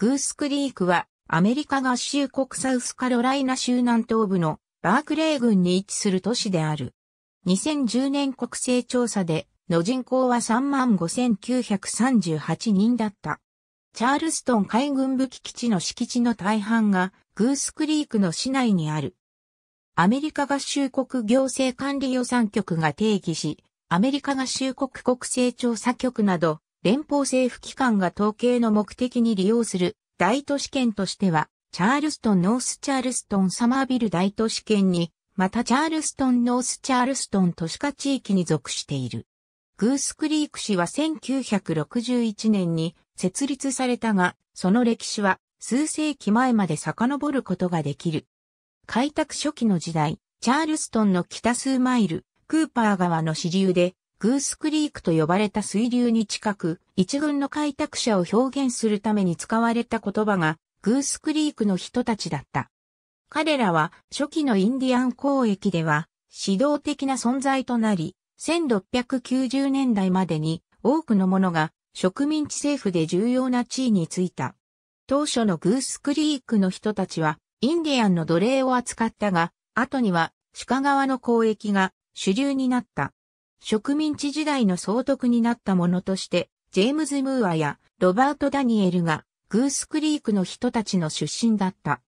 グースクリークはアメリカ合衆国サウスカロライナ州南東部のバークレー郡に位置する都市である。2010年国勢調査での人口は35,938人だった。チャールストン海軍武器基地の敷地の大半がグースクリークの市内にある。アメリカ合衆国行政管理予算局が定義し、アメリカ合衆国国勢調査局など連邦政府機関が統計の目的に利用する大都市圏としては、チャールストン・ノース・チャールストン・サマービル大都市圏に、またチャールストン・ノース・チャールストン都市化地域に属している。グースクリーク市は1961年に設立されたが、その歴史は数世紀前まで遡ることができる。開拓初期の時代、チャールストンの北数マイル、クーパー川の支流でグースクリークと呼ばれた水流に近く、一軍の開拓者を表現するために使われた言葉が、グースクリークの人たちだった。彼らは初期のインディアン交易では指導的な存在となり、1690年代までに多くの者が植民地政府で重要な地位についた。当初のグースクリークの人たちはインディアンの奴隷を扱ったが、後には鹿川の交易が主流になった。植民地時代の総督になったものとして、ジェームズ・ムーアやロバート・ダニエルがグースクリークの人たちの出身だった。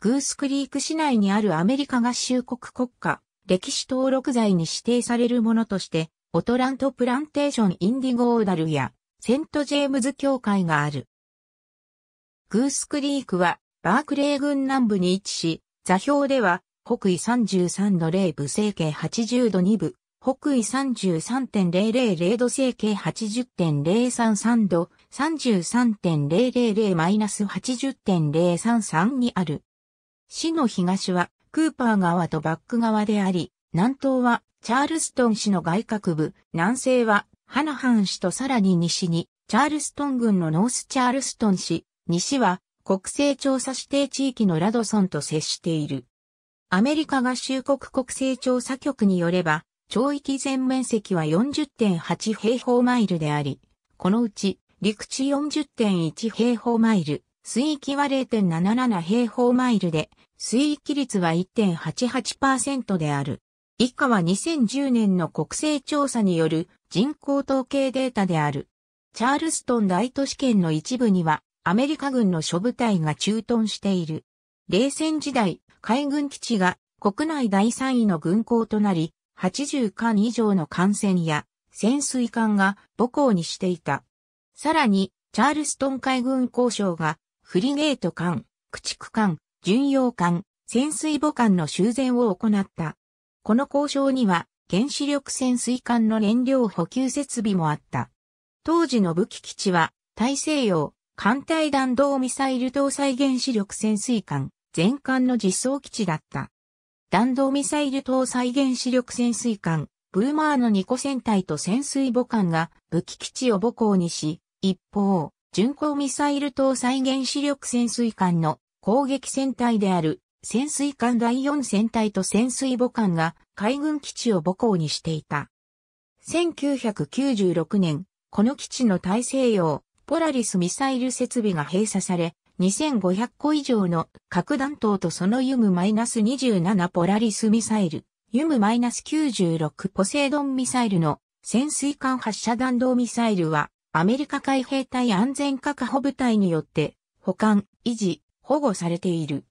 グースクリーク市内にあるアメリカ合衆国国家、歴史登録財に指定されるものとして、オトラントプランテーション・インディゴーダルやセント・ジェームズ教会がある。グースクリークはバークレー郡南部に位置し、座標では北緯33度0部整形80度2部、北緯33.000度整形80.033度33.000-80.033にある。市の東はクーパー川とバック川であり、南東はチャールストン市の外郭部、南西はハナハン市とさらに西にチャールストン郡のノースチャールストン市、西は国勢調査指定地域のラドソンと接している。アメリカ合衆国国勢調査局によれば、町域全面積は40.8平方マイルであり、このうち陸地40.1平方マイル、水域は0.77平方マイルで、水域率は1.88%である。以下は2010年の国勢調査による人口統計データである。チャールストン大都市圏の一部にはアメリカ軍の諸部隊が駐屯している。冷戦時代、海軍基地が国内第3位の軍港となり、80艦以上の艦船や潜水艦が母港にしていた。さらに、チャールストン海軍交渉が、フリゲート艦、駆逐艦、巡洋艦、潜水母艦の修繕を行った。この交渉には、原子力潜水艦の燃料補給設備もあった。当時の武器基地は、大西洋、艦隊弾道ミサイル搭載原子力潜水艦、全艦の実装基地だった。弾道ミサイル搭載原子力潜水艦、ブルマーの2個船体と潜水母艦が武器基地を母港にし、一方、巡航ミサイル搭載原子力潜水艦の攻撃船体である潜水艦第4船体と潜水母艦が海軍基地を母港にしていた。1996年、この基地の大西洋、ポラリスミサイル設備が閉鎖され、2500個以上の核弾頭とそのユム -27 ポラリスミサイル、ユム -96 ポセイドンミサイルの潜水艦発射弾道ミサイルはアメリカ海兵隊安全確保部隊によって保管、維持、保護されている。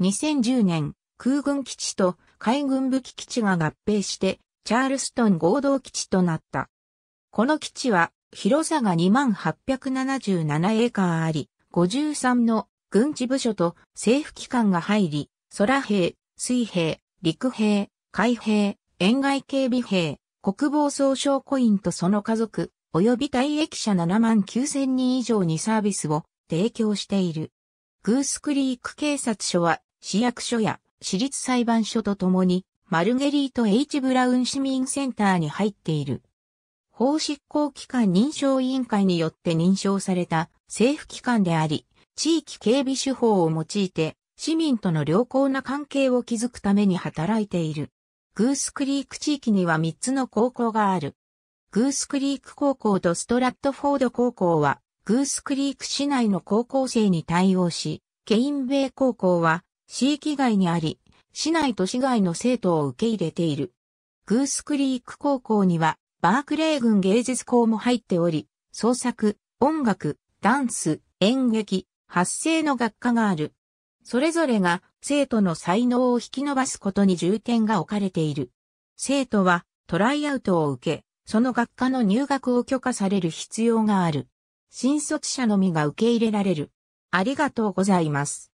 2010年、空軍基地と海軍武器基地が合併してチャールストン合同基地となった。この基地は広さが2877エーカーあり、53の軍事部署と政府機関が入り、空兵、水兵、陸兵、海兵、沿外警備兵、国防総省コインとその家族、及び退役者7万9000人以上にサービスを提供している。グースクリーク警察署は市役所や私立裁判所とともにマルゲリート・ H・ ブラウン市民センターに入っている。法執行機関認証委員会によって認証された政府機関であり、地域警備手法を用いて市民との良好な関係を築くために働いている。グースクリーク地域には3つの高校がある。グースクリーク高校とストラットフォード高校は、グースクリーク市内の高校生に対応し、ケインベイ高校は、市域外にあり、市内と市外の生徒を受け入れている。グースクリーク高校には、バークレー軍芸術校も入っており、創作、音楽、ダンス、演劇、発声の学科がある。それぞれが生徒の才能を引き伸ばすことに重点が置かれている。生徒はトライアウトを受け、その学科の入学を許可される必要がある。新卒者のみが受け入れられる。ありがとうございます。